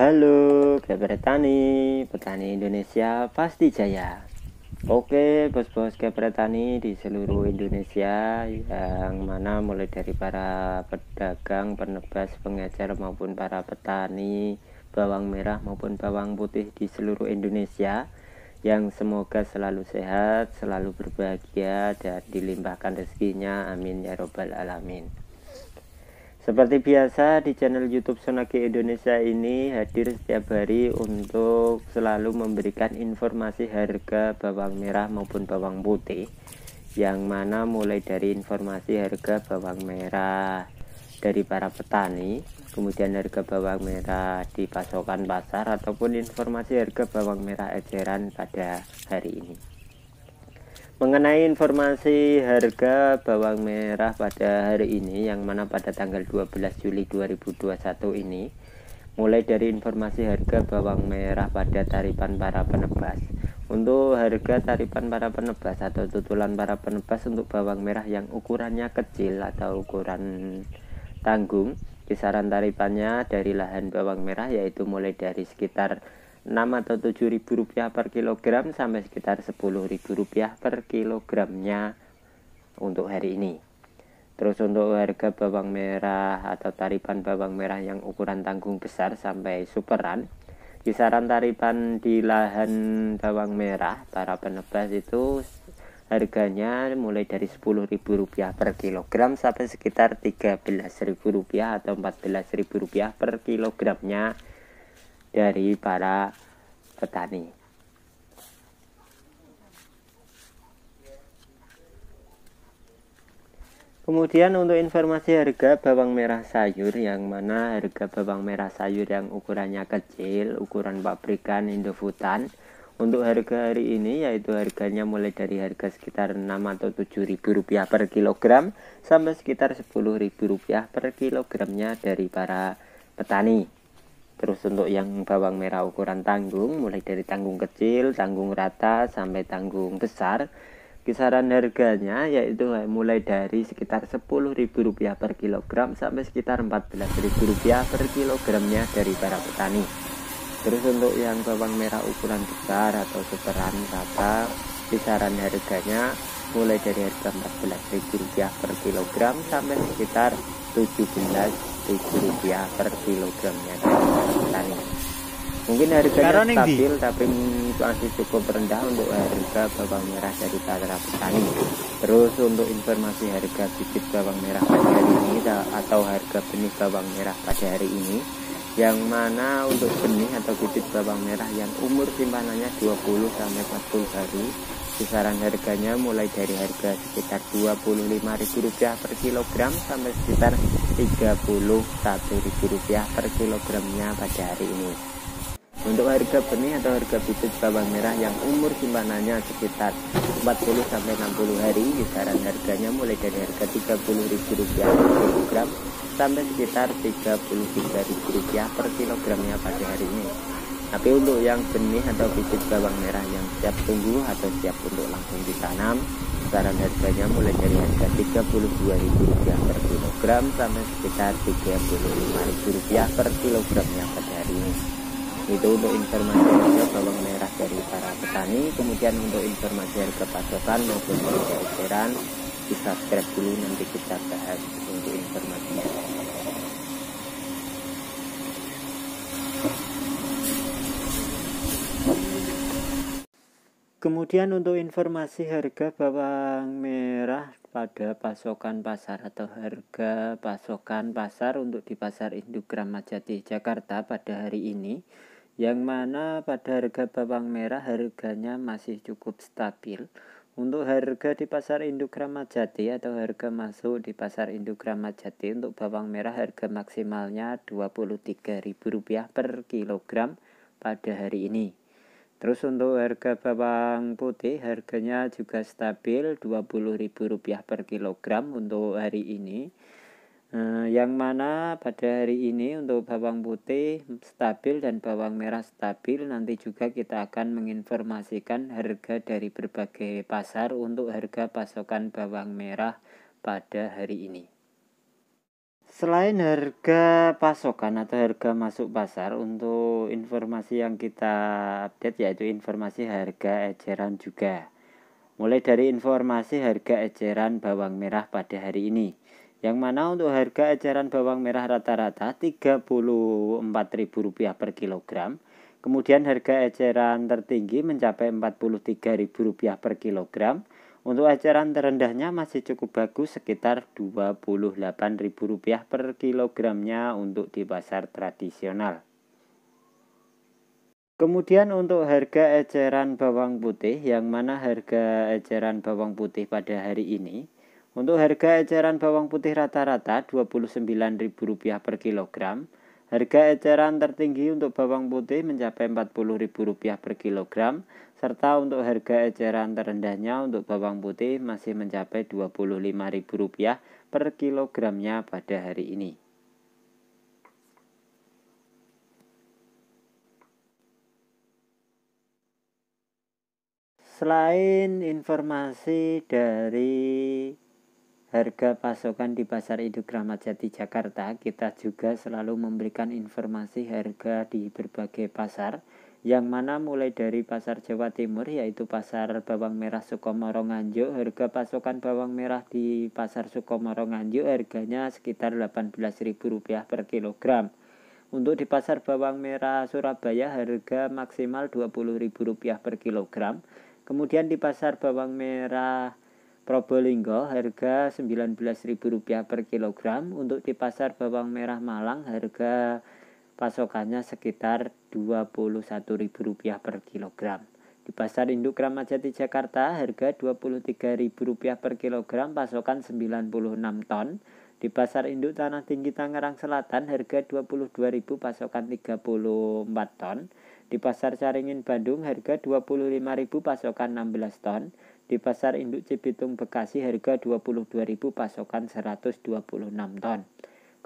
Halo, kabar tani, petani Indonesia pasti jaya. Oke, bos-bos kabar tani di seluruh Indonesia yang mana mulai dari para pedagang, penebas, pengajar maupun para petani bawang merah maupun bawang putih di seluruh Indonesia yang semoga selalu sehat, selalu berbahagia dan dilimpahkan rezekinya. Amin ya robbal alamin. Seperti biasa di channel YouTube Sonaki Indonesia ini hadir setiap hari untuk selalu memberikan informasi harga bawang merah maupun bawang putih yang mana mulai dari informasi harga bawang merah dari para petani, kemudian harga bawang merah di pasokan pasar ataupun informasi harga bawang merah eceran pada hari ini. Mengenai informasi harga bawang merah pada hari ini yang mana pada tanggal 12 Juli 2021 ini mulai dari informasi harga bawang merah pada tarifan para penebas. Untuk harga tarifan para penebas atau tutulan para penebas untuk bawang merah yang ukurannya kecil atau ukuran tanggung, kisaran tarifannya dari lahan bawang merah yaitu mulai dari sekitar 6 atau 7 ribu rupiah per kilogram sampai sekitar 10 ribu rupiah per kilogramnya untuk hari ini terus untuk harga bawang merah atau tarifan bawang merah yang ukuran tanggung besar sampai superan kisaran tarifan di lahan bawang merah para penebas itu harganya mulai dari rp rupiah per kilogram sampai sekitar rp rupiah atau rp rupiah per kilogramnya dari para petani. Kemudian untuk informasi harga bawang merah sayur yang mana harga bawang merah sayur yang ukurannya kecil, ukuran pabrikan Indofutan untuk harga hari ini yaitu harganya mulai dari harga sekitar 6 atau 7 ribu rupiah per kilogram sampai sekitar 10 ribu rupiah per kilogramnya dari para petani. Terus untuk yang bawang merah ukuran tanggung mulai dari tanggung kecil, tanggung rata sampai tanggung besar. Kisaran harganya yaitu mulai dari sekitar Rp10.000 per kilogram sampai sekitar Rp14.000 per kilogramnya dari para petani. Terus untuk yang bawang merah ukuran besar atau superan rata kisaran harganya mulai dari harga Rp14.000 per kilogram sampai sekitar rp ribu rupiah per kilogramnya petani mungkin harganya stabil tapi masih cukup rendah untuk harga bawang merah dari para petani terus untuk informasi harga bibit bawang merah pada hari ini atau harga benih bawang merah pada hari ini yang mana untuk benih atau bibit bawang merah yang umur simpanannya 20 sampai 40 hari Kisaran harganya mulai dari harga sekitar Rp25.000 per kilogram sampai sekitar Rp31.000 per kilogramnya pada hari ini. Untuk harga benih atau harga bibit bawang merah yang umur simpanannya sekitar 40 sampai 60 hari, kisaran harganya mulai dari harga Rp30.000 per kilogram sampai sekitar Rp33.000 per kilogramnya pada hari ini. Tapi untuk yang benih atau bibit bawang merah yang siap tunggu atau siap untuk langsung ditanam, saran harganya mulai dari harga Rp32.000 per kilogram sampai sekitar Rp35.000 per kilogramnya pada hari ini. Itu untuk informasi harga bawang merah dari para petani. Kemudian untuk informasi harga pasokan maupun harga eceran, di subscribe dulu nanti kita bahas untuk informasinya. Kemudian untuk informasi harga bawang merah pada pasokan pasar atau harga pasokan pasar untuk di pasar induk Jati Jakarta pada hari ini yang mana pada harga bawang merah harganya masih cukup stabil. Untuk harga di pasar induk Jati atau harga masuk di pasar induk Jati untuk bawang merah harga maksimalnya Rp23.000 per kilogram pada hari ini. Terus untuk harga bawang putih harganya juga stabil Rp20.000 per kilogram untuk hari ini. Eh, yang mana pada hari ini untuk bawang putih stabil dan bawang merah stabil nanti juga kita akan menginformasikan harga dari berbagai pasar untuk harga pasokan bawang merah pada hari ini. Selain harga pasokan atau harga masuk pasar untuk informasi yang kita update yaitu informasi harga eceran juga. Mulai dari informasi harga eceran bawang merah pada hari ini. Yang mana untuk harga eceran bawang merah rata-rata Rp34.000 per kilogram. Kemudian harga eceran tertinggi mencapai Rp43.000 per kilogram. Untuk ajaran terendahnya masih cukup bagus sekitar Rp28.000 per kilogramnya untuk di pasar tradisional. Kemudian untuk harga eceran bawang putih yang mana harga eceran bawang putih pada hari ini untuk harga eceran bawang putih rata-rata Rp29.000 per kilogram Harga eceran tertinggi untuk bawang putih mencapai Rp40.000 per kilogram, serta untuk harga eceran terendahnya untuk bawang putih masih mencapai Rp25.000 per kilogramnya pada hari ini. Selain informasi dari harga pasokan di Pasar Induk Kramat Jati Jakarta, kita juga selalu memberikan informasi harga di berbagai pasar yang mana mulai dari pasar Jawa Timur yaitu pasar bawang merah Sukomoro Nganjuk harga pasokan bawang merah di pasar Sukomoro Nganjuk harganya sekitar Rp18.000 per kilogram untuk di pasar bawang merah Surabaya harga maksimal Rp20.000 per kilogram kemudian di pasar bawang merah Probolinggo harga Rp19.000 per kilogram, untuk di pasar bawang merah Malang harga pasokannya sekitar Rp21.000 per kilogram. Di pasar induk Kramat Jati Jakarta harga Rp23.000 per kilogram pasokan 96 ton. Di pasar induk Tanah Tinggi Tangerang Selatan harga Rp22.000 pasokan 34 ton. Di pasar Caringin Bandung harga Rp25.000 pasokan 16 ton. Di pasar induk Cibitung Bekasi harga 22.000 pasokan 126 ton.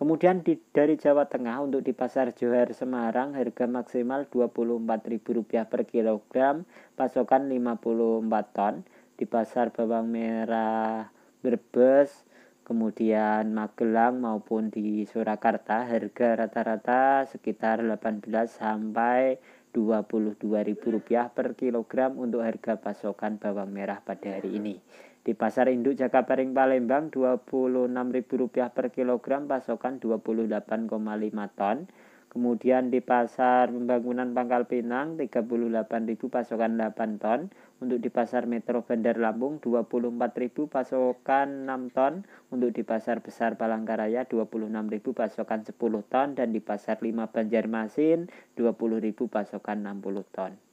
Kemudian di, dari Jawa Tengah untuk di pasar Johar Semarang harga maksimal Rp24.000 per kilogram, pasokan 54 ton. Di pasar bawang merah Brebes, kemudian Magelang maupun di Surakarta harga rata-rata sekitar 18 sampai Rp22.000 per kilogram untuk harga pasokan bawang merah pada hari ini. Di pasar induk Jakabaring Palembang Rp26.000 per kilogram pasokan 28,5 ton. Kemudian di pasar pembangunan Pangkal Pinang 38.000 pasokan 8 ton untuk di pasar Metro Bandar Lampung 24.000 pasokan 6 ton, untuk di pasar besar Palangkaraya 26.000 pasokan 10 ton dan di pasar 5 Banjarmasin 20.000 pasokan 60 ton.